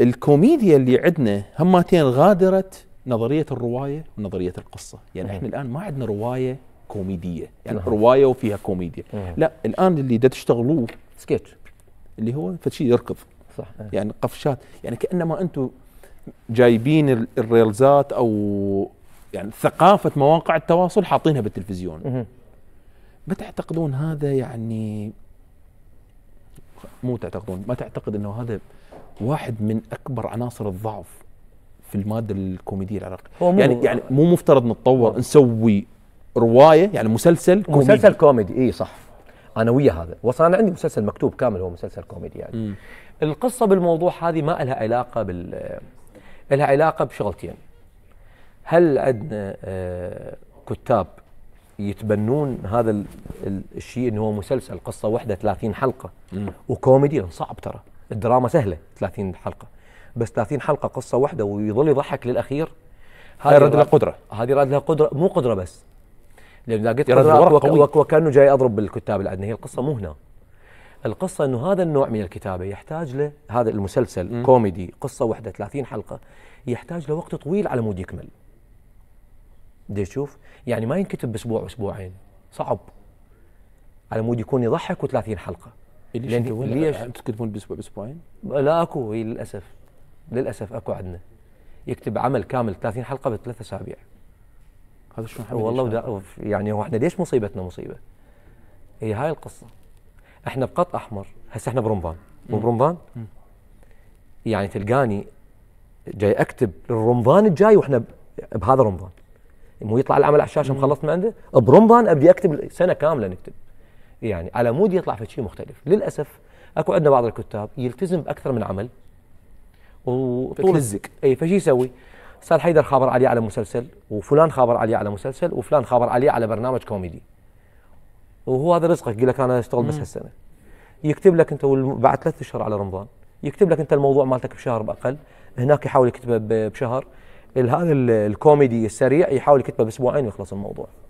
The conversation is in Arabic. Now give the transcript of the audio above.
الكوميديا اللي عندنا همتين غادرت نظريه الروايه ونظريه القصه يعني مم. احنا الان ما عندنا روايه كوميديه يعني مم. روايه وفيها كوميديا مم. لا الان اللي دا تشتغلوه سكتش اللي هو فشي يركض صح يعني قفشات يعني كانما انتم جايبين الريلزات او يعني ثقافه مواقع التواصل حاطينها بالتلفزيون متى تعتقدون هذا يعني مو تعتقدون ما تعتقد انه هذا واحد من اكبر عناصر الضعف في الماده الكوميديه العراقيه يعني يعني مو مفترض نتطور نسوي روايه يعني مسلسل كوميدي مسلسل كوميدي اي صح انا ويا هذا وصل انا عندي مسلسل مكتوب كامل هو مسلسل كوميدي يعني م. القصه بالموضوع هذه ما لها علاقه بال لها علاقه بشغلتين هل عندنا آه، كتاب يتبنون هذا الشيء انه هو مسلسل قصه واحده 30 حلقه م. وكوميدي صعب ترى الدراما سهله 30 حلقه بس 30 حلقه قصه واحده ويظل يضحك للاخير هذه يرد لها قدره هذه يرد لها قدره مو قدره بس لان لقيت قدره وكانه جاي اضرب بالكتاب العدني هي القصه مو هنا القصه انه هذا النوع من الكتابه يحتاج له هذا المسلسل م. كوميدي قصه واحده 30 حلقه يحتاج لوقت طويل على مود يكمل بدي تشوف يعني ما ينكتب باسبوع واسبوعين صعب على مود يكون يضحك و30 حلقه ليش ليش تكتبون باسبوع باسبوعين؟ لا اكو هي للاسف للاسف اكو عندنا يكتب عمل كامل 30 حلقه بثلاث اسابيع هذا شلون والله يعني هو احنا ليش مصيبتنا مصيبه؟ هي هاي القصه احنا بقط احمر هسه احنا برمضان مو برمضان؟ يعني تلقاني جاي اكتب الرمضان الجاي واحنا بهذا رمضان مو يطلع العمل على الشاشه مخلص من عنده برمضان ابدي اكتب سنه كامله نكتب يعني على مود يطلع في شيء مختلف للاسف اكو عندنا بعض الكتاب يلتزم باكثر من عمل الزك اي فشي يسوي؟ صار حيدر خابر علي على مسلسل وفلان خابر علي على مسلسل وفلان خابر علي على برنامج كوميدي وهو هذا رزقك يقول لك انا اشتغل بس هالسنه يكتب لك انت بعد ثلاث اشهر على رمضان يكتب لك انت الموضوع مالتك بشهر باقل هناك يحاول يكتبه بشهر هذا الكوميدي السريع يحاول يكتبه باسبوعين ويخلص الموضوع